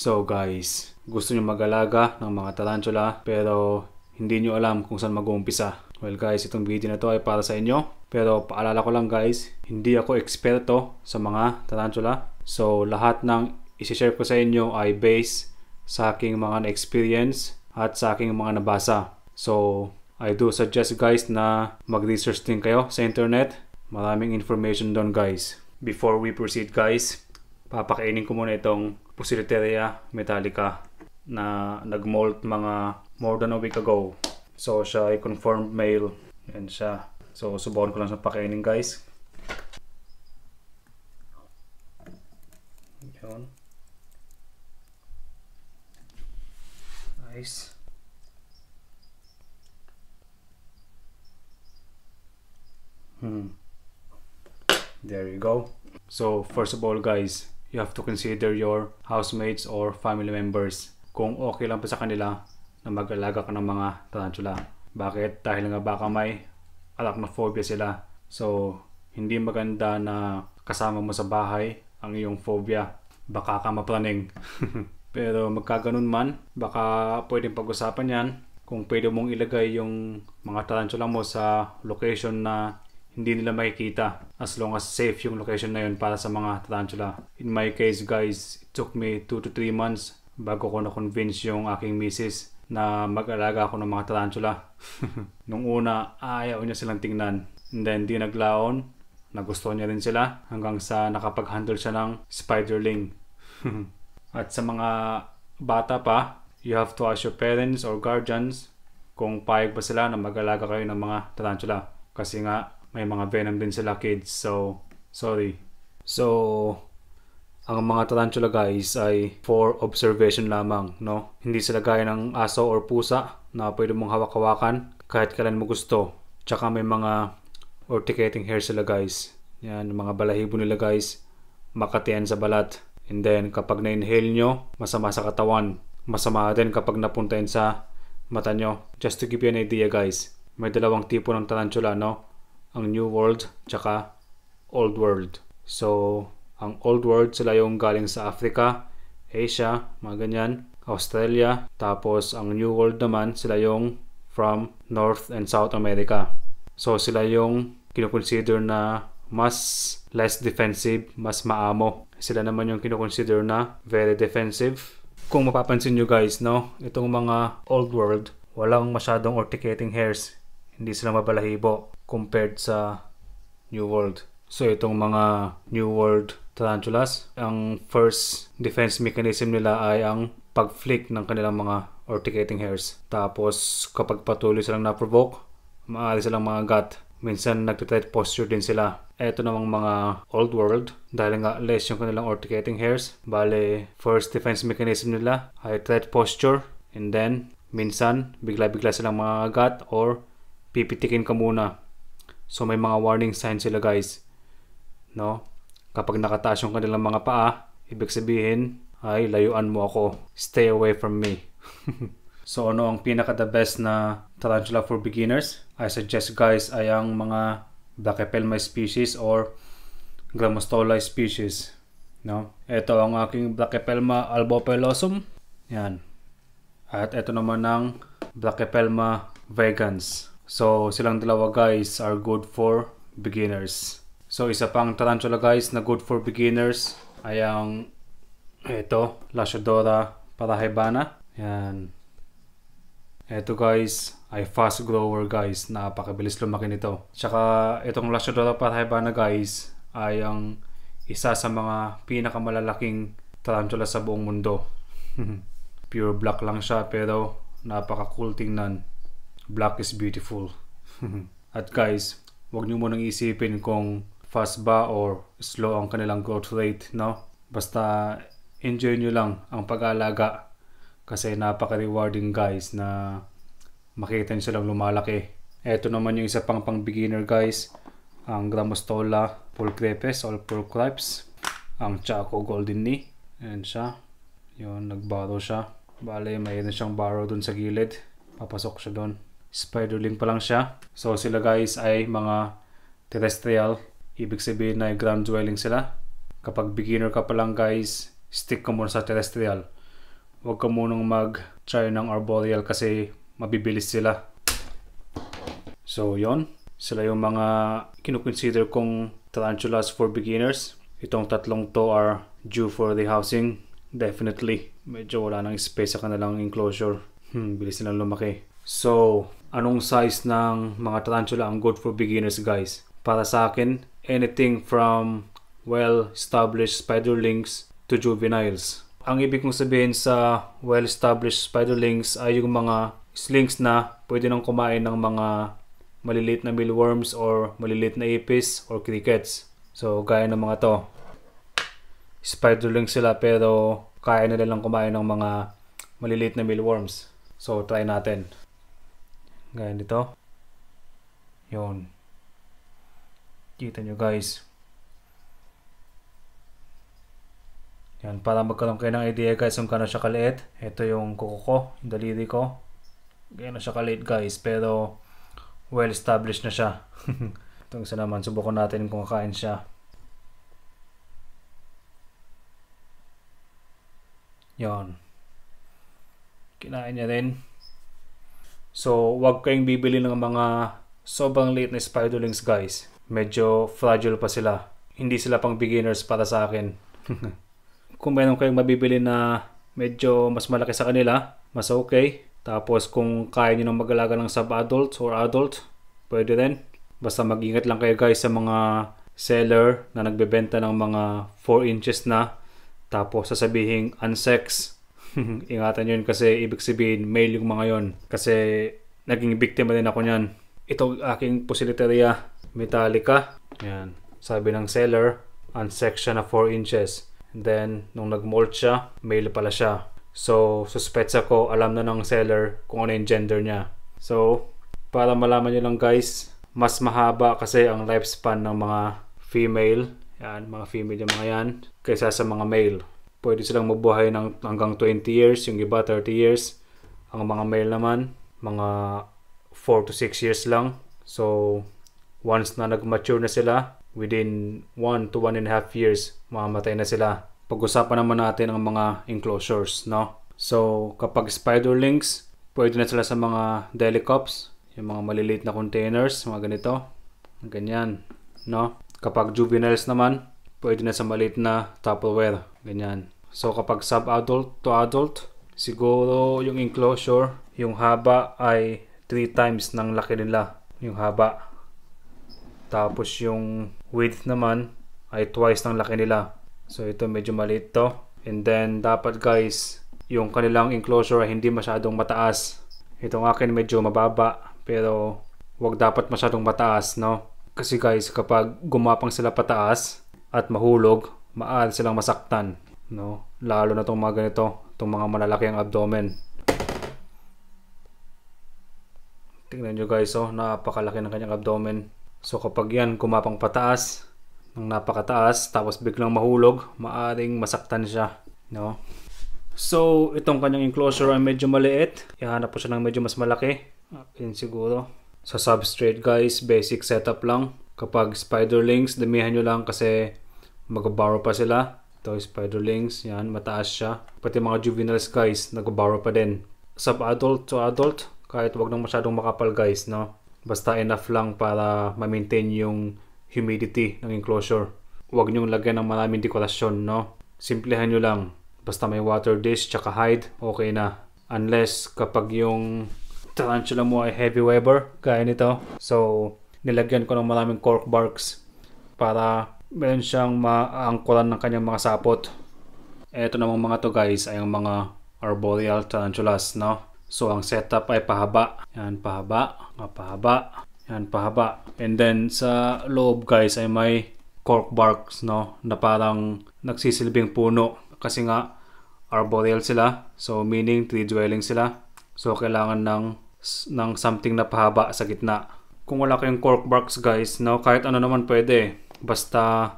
So guys, gusto nyo mag-alaga ng mga tarantula pero hindi nyo alam kung saan mag-uumpisa. Well guys, itong video na to ay para sa inyo. Pero paalala ko lang guys, hindi ako eksperto sa mga tarantula. So lahat ng isishare ko sa inyo ay based sa aking mga na-experience at sa aking mga nabasa. So I do suggest guys na mag-research din kayo sa internet. Maraming information doon guys. Before we proceed guys, papakainin ko muna itong Posidotea metallica na nagmolt mga more than a week ago. So siya ay confirmed male. Yan siya. So subukan ko lang sa pakainin guys. Yun. Nice. Hmm. There you go. So first of all guys, you have to consider your housemates or family members kung okay lang pa sa kanila na mag-alaga ka ng mga tarantula. Bakit? Dahil nga baka may arachnophobia sila. So, hindi maganda na kasama mo sa bahay ang iyong phobia. Baka ka mapraning. Pero magkaganon man, baka pwedeng pag-usapan yan kung pwede mong ilagay yung mga tarantula mo sa location na hindi nila makikita as long as safe yung location na yun para sa mga tarantula. In my case guys, it took me 2 to 3 months bago ko na-convince yung aking misis na mag-alaga ako ng mga tarantula. Nung una, ayaw niya silang tingnan. And then di naglaon, Nagusto niya rin sila hanggang sa nakapag-handle siya ng spiderling. At sa mga bata pa, you have to ask your parents or guardians kung payag ba sila na mag-alaga kayo ng mga tarantula. Kasi nga, may mga venom din sila kids. So, sorry. So, ang mga tarantula guys ay for observation lamang, no? Hindi sila gaya ng aso or pusa na pwede mong hawak-hawakan kahit kailan mo gusto. Tsaka may mga urticating hair sila guys. Yan, mga balahibo nila guys. Makatian sa balat. And then kapag na-inhale nyo, masama sa katawan. Masama din kapag napunta sa mata nyo. Just to give you an idea guys, may dalawang tipo ng tarantula, no? ang New World tsaka Old World. So, ang Old World sila yung galing sa Africa, Asia, mga ganyan, Australia. Tapos, ang New World naman sila yung from North and South America. So, sila yung kinoconsider na mas less defensive, mas maamo. Sila naman yung kinoconsider na very defensive. Kung mapapansin nyo guys, no, itong mga old world, walang masyadong orticating hairs. Hindi sila mabalahibo compared sa New World. So itong mga New World tarantulas, ang first defense mechanism nila ay ang pag-flick ng kanilang mga urticating hairs. Tapos kapag patuloy silang na-provoke, maaari silang mga gut. Minsan nagtitrade posture din sila. Ito namang mga old world dahil nga less yung kanilang urticating hairs. Bale, first defense mechanism nila ay threat posture and then minsan bigla-bigla silang mga gut or pipitikin ka muna So may mga warning signs sila guys. No? Kapag nakataas yung kanilang mga paa, ibig sabihin ay layuan mo ako. Stay away from me. so ano ang pinaka the best na tarantula for beginners? I suggest guys ay ang mga black epelma species or glamostola species. No? Ito ang aking black epelma albopelosum. Yan. At ito naman ang black epelma vegans. So silang dalawa guys are good for beginners. So isa pang tarantula guys na good for beginners ay ang ito, Lashadora parahibana. Yan. Ito guys ay fast grower guys. Napakabilis lumaki nito. Tsaka itong Lashadora parahibana guys ay ang isa sa mga pinakamalalaking tarantula sa buong mundo. Pure black lang siya pero napaka cool tingnan black is beautiful. At guys, wag nyo munang isipin kung fast ba or slow ang kanilang growth rate, no? Basta enjoy niyo lang ang pag-alaga kasi napaka-rewarding guys na makita nyo silang lumalaki. Ito naman yung isa pang pang beginner guys, ang Gramostola crepes or full pulcripes, ang Chaco Golden Knee, and siya, yun, nagbaro siya. Bale, mayroon siyang barrow dun sa gilid, papasok siya dun spiderling pa lang siya. So sila guys ay mga terrestrial. Ibig sabihin na ground dwelling sila. Kapag beginner ka pa lang guys, stick ka muna sa terrestrial. Huwag ka munang mag-try ng arboreal kasi mabibilis sila. So yon sila yung mga kinukonsider kong tarantulas for beginners. Itong tatlong to are due for the housing. Definitely. Medyo wala nang space sa kanilang enclosure. Hmm, bilis nilang lumaki. So, anong size ng mga tarantula ang good for beginners guys. Para sa akin, anything from well-established spiderlings to juveniles. Ang ibig kong sabihin sa well-established spiderlings ay yung mga slings na pwede nang kumain ng mga maliliit na mealworms or maliliit na ipis or crickets. So gaya ng mga to. Spiderlings sila pero kaya nila lang kumain ng mga maliliit na mealworms. So try natin gaya nito yon kita nyo guys yan para magkaroon kayo ng idea guys kung kano siya kaliit ito yung kuko ko yung daliri ko gano siya kaliit guys pero well established na siya itong isa naman subukan natin kung kakain siya yon kinain niya rin So, wag kayong bibili ng mga sobrang late na spirulings guys. Medyo fragile pa sila. Hindi sila pang beginners para sa akin. kung meron kayong mabibili na medyo mas malaki sa kanila, mas okay. Tapos kung kaya nyo nang mag-alaga ng sub-adult or adult, pwede rin. Basta mag-ingat lang kayo guys sa mga seller na nagbebenta ng mga 4 inches na tapos sasabihin unsex Ingatan yun kasi ibig sabihin male yung mga yon. Kasi naging biktima din ako niyan. Ito aking pusiliteria metallica. Yan. Sabi ng seller, unsection siya na 4 inches. And then, nung nag-molt siya, male pala siya. So, suspetsa ko, alam na ng seller kung ano yung gender niya. So, para malaman nyo lang guys, mas mahaba kasi ang lifespan ng mga female. Yan, mga female yung mga yan. Kaysa sa mga male pwede silang mabuhay ng hanggang 20 years, yung iba 30 years. Ang mga male naman, mga 4 to 6 years lang. So, once na nag-mature na sila, within 1 to 1 and a half years, mamatay na sila. Pag-usapan naman natin ang mga enclosures, no? So, kapag spider links, pwede na sila sa mga delicops, yung mga maliliit na containers, mga ganito, ganyan, no? Kapag juveniles naman, pwede na sa maliit na Tupperware. Ganyan. So kapag sub-adult to adult, siguro yung enclosure, yung haba ay 3 times ng laki nila. Yung haba. Tapos yung width naman ay twice ng laki nila. So ito medyo maliit to. And then dapat guys, yung kanilang enclosure ay hindi masyadong mataas. Itong akin medyo mababa pero wag dapat masyadong mataas no. Kasi guys kapag gumapang sila pataas, at mahulog, maaari silang masaktan. No? Lalo na itong mga ganito, itong mga malalaki ang abdomen. Tingnan nyo guys, oh, napakalaki ng kanyang abdomen. So kapag yan kumapang pataas, ng napakataas, tapos biglang mahulog, maaring masaktan siya. No? So, itong kanyang enclosure ay medyo maliit. Ihanap ko siya ng medyo mas malaki. Akin siguro. Sa substrate guys, basic setup lang. Kapag spiderlings, damihan nyo lang kasi mag-borrow pa sila. Ito, Spiderlings, yan, mataas siya. Pati mga juveniles guys, nag-borrow pa din. sub adult to adult, kahit wag nang masyadong makapal guys, no? Basta enough lang para ma-maintain yung humidity ng enclosure. Huwag niyong lagyan ng maraming dekorasyon, no? Simplihan nyo lang. Basta may water dish tsaka hide, okay na. Unless kapag yung tarantula mo ay heavy weber, gaya nito. So, nilagyan ko ng maraming cork barks para meron siyang maangkulan ng kanyang mga sapot. Ito namang mga to guys ay ang mga arboreal tarantulas, no? So ang setup ay pahaba. Yan, pahaba. Nga pahaba. Yan, pahaba. And then sa loob guys ay may cork barks, no? Na parang nagsisilbing puno. Kasi nga arboreal sila. So meaning tree dwelling sila. So kailangan ng ng something na pahaba sa gitna kung wala kayong cork barks guys, no, kahit ano naman pwede. Basta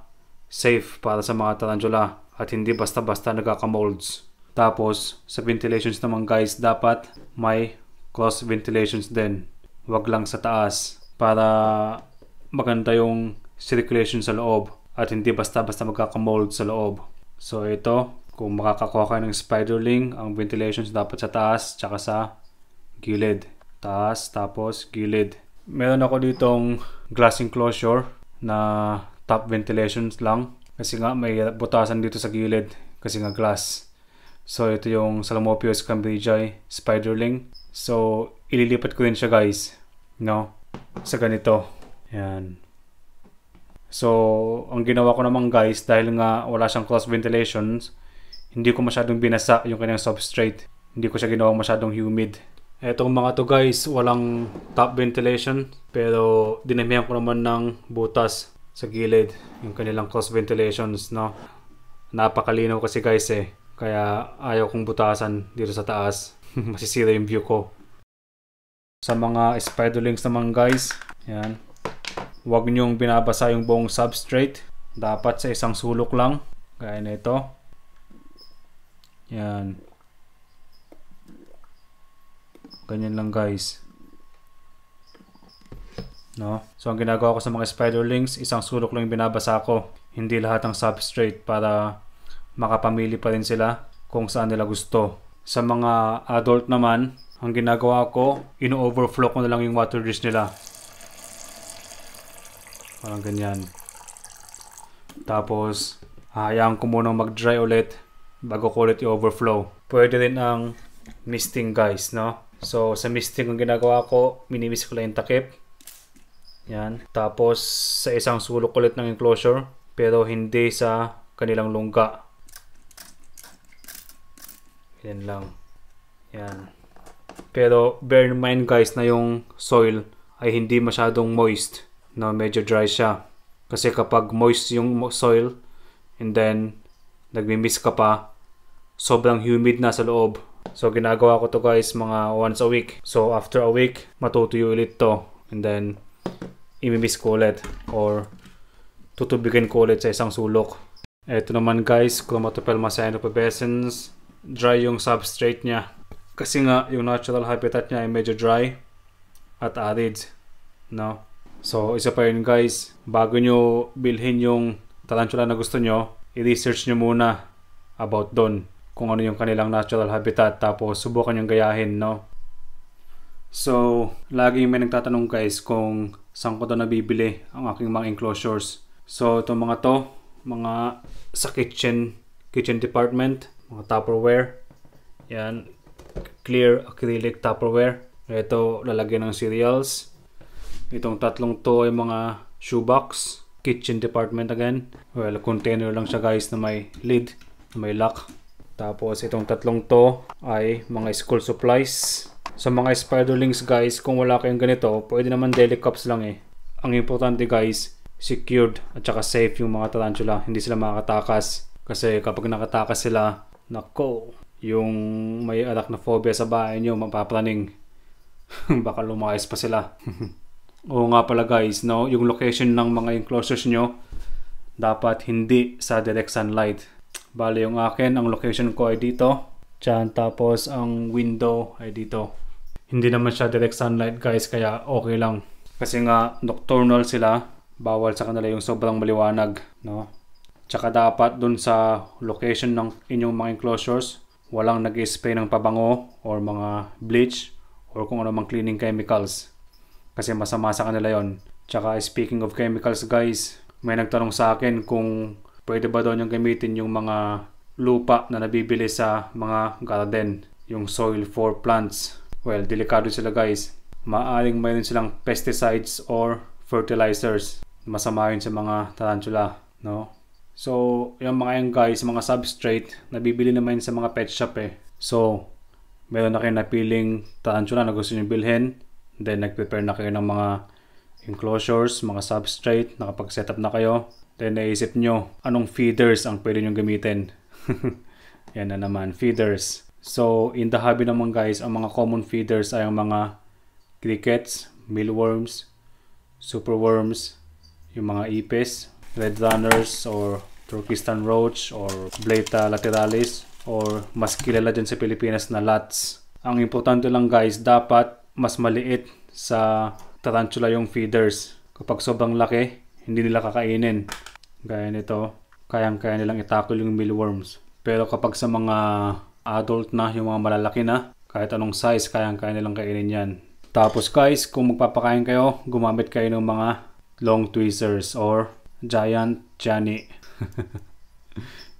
safe para sa mga tarantula at hindi basta-basta nagaka-molds. Tapos, sa ventilations naman guys, dapat may cross ventilations din. Huwag lang sa taas para maganda yung circulation sa loob at hindi basta-basta magkakamold sa loob. So ito, kung makakakuha kayo ng spiderling, ang ventilations dapat sa taas tsaka sa gilid. Taas, tapos gilid meron ako ditong glass enclosure na top ventilations lang kasi nga may butasan dito sa gilid kasi nga glass so ito yung Salamopius cambridgei spiderling so ililipat ko rin siya guys no sa ganito yan so ang ginawa ko naman guys dahil nga wala siyang cross ventilations hindi ko masyadong binasa yung kanyang substrate hindi ko siya ginawa masyadong humid Etong mga to guys, walang top ventilation pero dinamihan ko naman ng butas sa gilid yung kanilang cross ventilations no. Napakalinaw kasi guys eh. Kaya ayaw kong butasan dito sa taas. Masisira yung view ko. Sa mga spider links naman guys, yan. Huwag niyong binabasa yung buong substrate. Dapat sa isang sulok lang. Gaya na ito. Yan. Ganyan lang guys. No? So ang ginagawa ko sa mga spider links, isang sulok lang yung binabasa ko. Hindi lahat ng substrate para makapamili pa rin sila kung saan nila gusto. Sa mga adult naman, ang ginagawa ko, ino-overflow ko na lang yung water dish nila. Parang ganyan. Tapos, hayaan ko munang mag-dry ulit bago ko ulit i-overflow. Pwede rin ang misting guys, no? So, sa misting ang ginagawa ko, minimis ko lang yung takip. Yan. Tapos, sa isang sulok ulit ng enclosure, pero hindi sa kanilang lungga. Yan lang. Yan. Pero, bear in mind guys na yung soil ay hindi masyadong moist. Na medyo dry siya. Kasi kapag moist yung soil, and then, nagmimiss ka pa, sobrang humid na sa loob So ginagawa ko to guys mga once a week. So after a week, matutuyo ulit to. And then imimiss ko ulit or tutubigan ko ulit sa isang sulok. Ito naman guys, Chromatopel masinopubescens. Dry yung substrate niya. Kasi nga yung natural habitat niya ay medyo dry at arid. No? So isa pa yun guys, bago nyo bilhin yung tarantula na gusto nyo, i-research nyo muna about don kung ano yung kanilang natural habitat tapos subukan yung gayahin, no? So, lagi may nagtatanong guys kung saan ko to nabibili ang aking mga enclosures. So, itong mga to, mga sa kitchen, kitchen department, mga Tupperware. Yan, clear acrylic Tupperware. Ito, lalagyan ng cereals. Itong tatlong to ay mga shoebox kitchen department again. Well, container lang siya guys na may lid, na may lock. Tapos itong tatlong to ay mga school supplies. Sa mga spiderlings guys, kung wala kayong ganito, pwede naman daily cups lang eh. Ang importante guys, secured at saka safe yung mga tarantula. Hindi sila makakatakas. Kasi kapag nakatakas sila, nako, yung may arachnophobia sa bahay nyo, mapapraning. Baka lumayas pa sila. Oo nga pala guys, no? yung location ng mga enclosures nyo, dapat hindi sa direct sunlight. Bali yung akin, ang location ko ay dito. Diyan, tapos ang window ay dito. Hindi naman siya direct sunlight guys, kaya okay lang. Kasi nga, nocturnal sila. Bawal sa kanila yung sobrang maliwanag. No? Tsaka dapat dun sa location ng inyong mga enclosures, walang nag spray ng pabango or mga bleach or kung ano mang cleaning chemicals. Kasi masama sa kanila yon. Tsaka speaking of chemicals guys, may nagtanong sa akin kung pwede ba daw niyang gamitin yung mga lupa na nabibili sa mga garden, yung soil for plants. Well, delikado sila guys. Maaring mayroon silang pesticides or fertilizers. Masama yun sa mga tarantula, no? So, yung mga yan guys, mga substrate, nabibili naman sa mga pet shop eh. So, meron na kayo napiling tarantula na gusto nyo bilhin. Then, nag-prepare na kayo ng mga enclosures, mga substrate, nakapag-setup na kayo. Then naisip nyo, anong feeders ang pwede nyo gamitin? Yan na naman, feeders. So, in the hobby naman guys, ang mga common feeders ay ang mga crickets, mealworms, superworms, yung mga ipis, red runners, or Turkistan roach, or bleta lateralis, or mas kilala dyan sa Pilipinas na lats. Ang importante lang guys, dapat mas maliit sa tarantula yung feeders. Kapag sobrang laki, hindi nila kakainin. Gaya nito, kayang-kaya nilang itakol yung mealworms. Pero kapag sa mga adult na, yung mga malalaki na, kahit anong size, kayang-kaya nilang kainin yan. Tapos guys, kung magpapakain kayo, gumamit kayo ng mga long tweezers or giant chani.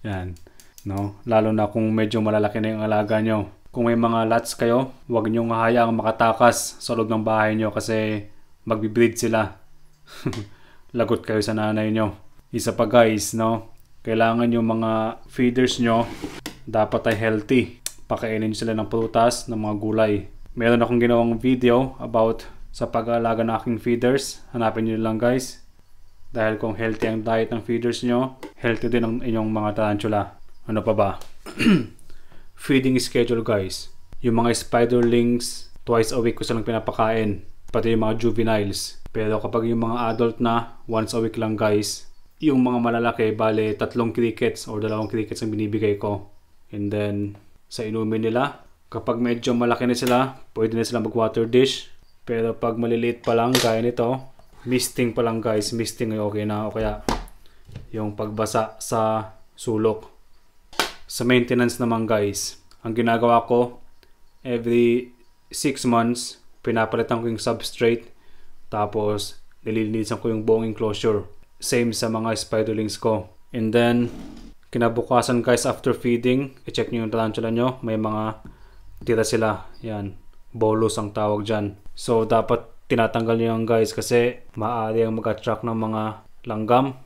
yan. No? Lalo na kung medyo malalaki na yung alaga nyo. Kung may mga lats kayo, huwag nyo hayaang makatakas sa loob ng bahay nyo kasi magbibreed sila. Lagot kayo sa nanay nyo isa pa guys no kailangan yung mga feeders nyo dapat ay healthy pakainin sila ng prutas ng mga gulay meron akong ginawang video about sa pag-aalaga ng aking feeders hanapin nyo lang guys dahil kung healthy ang diet ng feeders nyo healthy din ang inyong mga tarantula ano pa ba feeding schedule guys yung mga spiderlings twice a week ko silang pinapakain pati yung mga juveniles pero kapag yung mga adult na once a week lang guys yung mga malalaki, bale tatlong crickets or dalawang crickets ang binibigay ko. And then, sa inumin nila, kapag medyo malaki na sila, pwede na sila mag-water dish. Pero pag maliliit pa lang, gaya nito, misting pa lang guys, misting ay okay na. O kaya, yung pagbasa sa sulok. Sa maintenance naman guys, ang ginagawa ko, every 6 months, pinapalitan ko yung substrate. Tapos, nililinisan ko yung buong enclosure Same sa mga spiderlings ko. And then, kinabukasan guys after feeding, i-check nyo yung tarantula nyo. May mga tira sila. Yan. Bolos ang tawag dyan. So, dapat tinatanggal nyo yan guys kasi maaari ang mag-attract ng mga langgam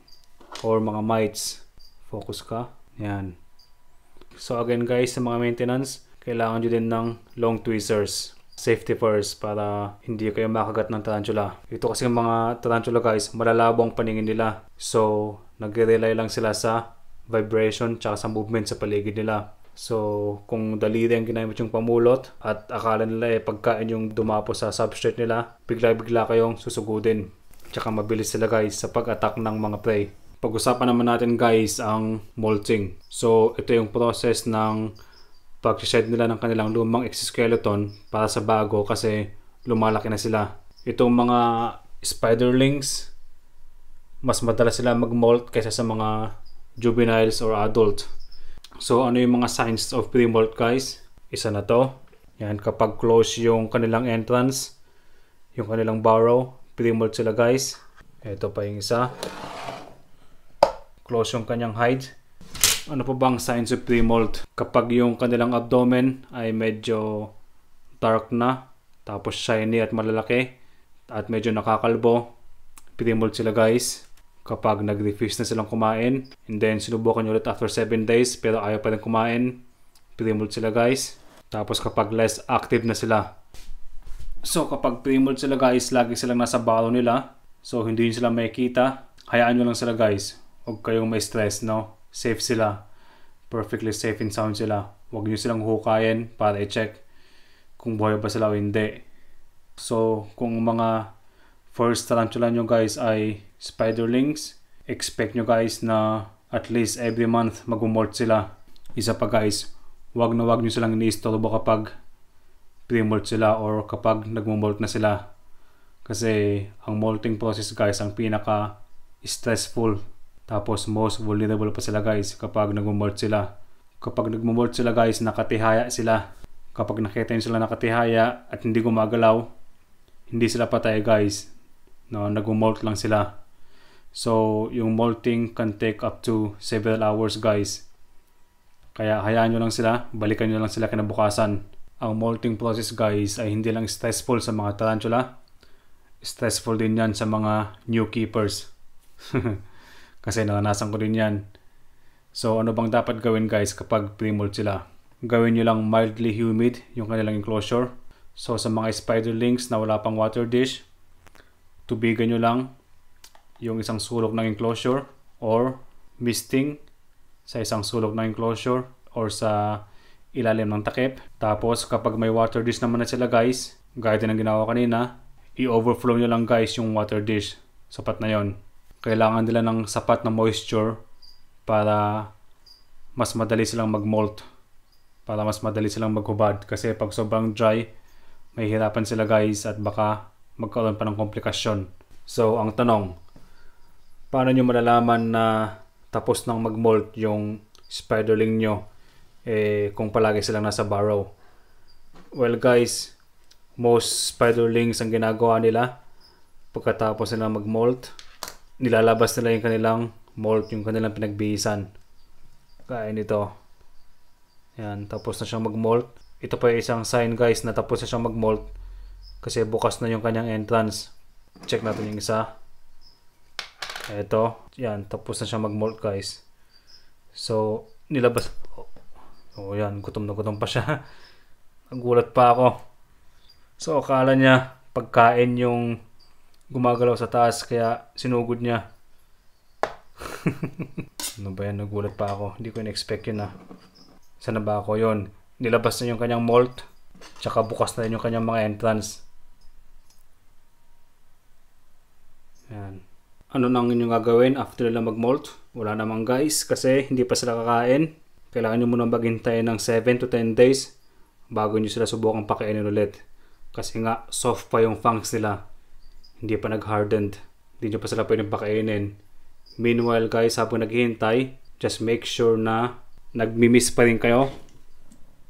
or mga mites. Focus ka. Yan. So again guys, sa mga maintenance, kailangan nyo din ng long tweezers safety first para hindi kayo makagat ng tarantula. Ito kasi yung mga tarantula guys, malalabo ang paningin nila. So, nagre-rely lang sila sa vibration tsaka sa movement sa paligid nila. So, kung daliri ang ginamit yung pamulot at akala nila eh pagkain yung dumapo sa substrate nila, bigla-bigla kayong susugudin. Tsaka mabilis sila guys sa pag-attack ng mga prey. Pag-usapan naman natin guys ang molting. So, ito yung process ng pag-shed nila ng kanilang lumang exoskeleton para sa bago kasi lumalaki na sila. Itong mga spiderlings, mas madalas sila mag-molt kaysa sa mga juveniles or adult. So ano yung mga signs of pre-molt guys? Isa na to. Yan, kapag close yung kanilang entrance, yung kanilang burrow, pre-molt sila guys. Ito pa yung isa. Close yung kanyang hide ano pa bang signs of pre kapag yung kanilang abdomen ay medyo dark na tapos shiny at malalaki at medyo nakakalbo pre sila guys kapag nag na silang kumain and then sinubukan nyo ulit after 7 days pero ayaw pa rin kumain pre sila guys tapos kapag less active na sila so kapag pre sila guys lagi silang nasa baro nila so hindi nyo sila makikita hayaan nyo lang sila guys huwag kayong may stress no safe sila. Perfectly safe and sound sila. Huwag nyo silang hukayin para i-check kung buhay ba sila o hindi. So, kung mga first tarantula nyo guys ay spiderlings, expect nyo guys na at least every month mag-molt sila. Isa pa guys, wag na wag nyo silang iniistorbo kapag pre-molt sila or kapag nag-molt na sila. Kasi ang molting process guys ang pinaka stressful tapos most vulnerable pa sila guys kapag nagmumort sila. Kapag nagmumort sila guys, nakatihaya sila. Kapag nakita nyo sila nakatihaya at hindi gumagalaw, hindi sila patay guys. No, nagmumort lang sila. So, yung molting can take up to several hours guys. Kaya hayaan nyo lang sila, balikan nyo lang sila kinabukasan. Ang molting process guys ay hindi lang stressful sa mga tarantula, stressful din yan sa mga new keepers. Kasi naranasan ko din yan. So ano bang dapat gawin guys kapag pre-molt sila? Gawin nyo lang mildly humid yung kanilang enclosure. So sa mga spider links na wala pang water dish, tubigan nyo lang yung isang sulok ng enclosure or misting sa isang sulok ng enclosure or sa ilalim ng takip. Tapos kapag may water dish naman na sila guys, gaya din ang ginawa kanina, i-overflow nyo lang guys yung water dish. Sapat na yon kailangan nila ng sapat na moisture para mas madali silang magmolt para mas madali silang maghubad kasi pag sobrang dry mahihirapan sila guys at baka magkaroon pa ng komplikasyon so ang tanong paano nyo malalaman na tapos nang magmolt yung spiderling nyo eh, kung palagi silang nasa burrow well guys most spiderlings ang ginagawa nila pagkatapos nila magmolt nilalabas nila yung kanilang malt, yung kanilang pinagbihisan. Kaya nito. Yan, tapos na siyang mag-malt. Ito pa yung isang sign guys na tapos na siyang mag-malt kasi bukas na yung kanyang entrance. Check natin yung isa. Ito. Yan, tapos na siyang mag-malt guys. So, nilabas. Oh, oh yan, gutom na gutom pa siya. Nagulat pa ako. So, akala niya pagkain yung gumagalaw sa taas kaya sinugod niya. ano ba yan? Nagulat pa ako. Hindi ko in-expect yun ah. Sana ba ako yon Nilabas na yung kanyang molt. Tsaka bukas na yung kanyang mga entrance. Yan. Ano nang inyong gagawin after nila mag-malt? Wala namang guys kasi hindi pa sila kakain. Kailangan nyo muna maghintayin ng 7 to 10 days bago nyo sila subukan pakainin ulit. Kasi nga soft pa yung fangs nila. Hindi pa nag-hardened. Hindi nyo pa sila pwedeng pakainin. Meanwhile guys, habang naghihintay, just make sure na nagmi-miss pa rin kayo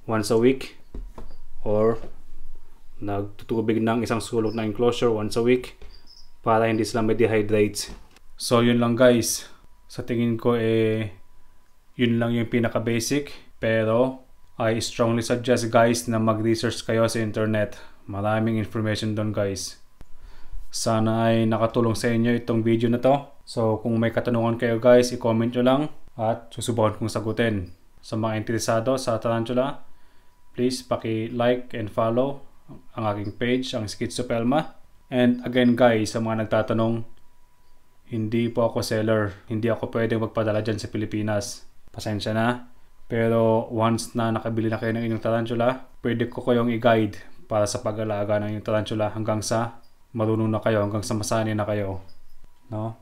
once a week or nagtutubig ng isang sulok ng enclosure once a week para hindi sila ma-dehydrate. So yun lang guys. Sa tingin ko eh yun lang yung pinaka basic pero I strongly suggest guys na mag-research kayo sa internet. Maraming information doon guys. Sana ay nakatulong sa inyo itong video na to. So kung may katanungan kayo guys, i-comment nyo lang at susubukan kong sagutin. Sa mga interesado sa Tarantula, please paki-like and follow ang aking page, ang Schizopelma. And again guys, sa mga nagtatanong, hindi po ako seller. Hindi ako pwedeng magpadala dyan sa Pilipinas. Pasensya na. Pero once na nakabili na kayo ng inyong tarantula, pwede ko kayong i-guide para sa pag-alaga ng inyong tarantula hanggang sa marunong na kayo hanggang sa masanay na kayo. No?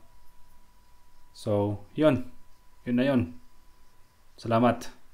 So, yun. Yun na yun. Salamat.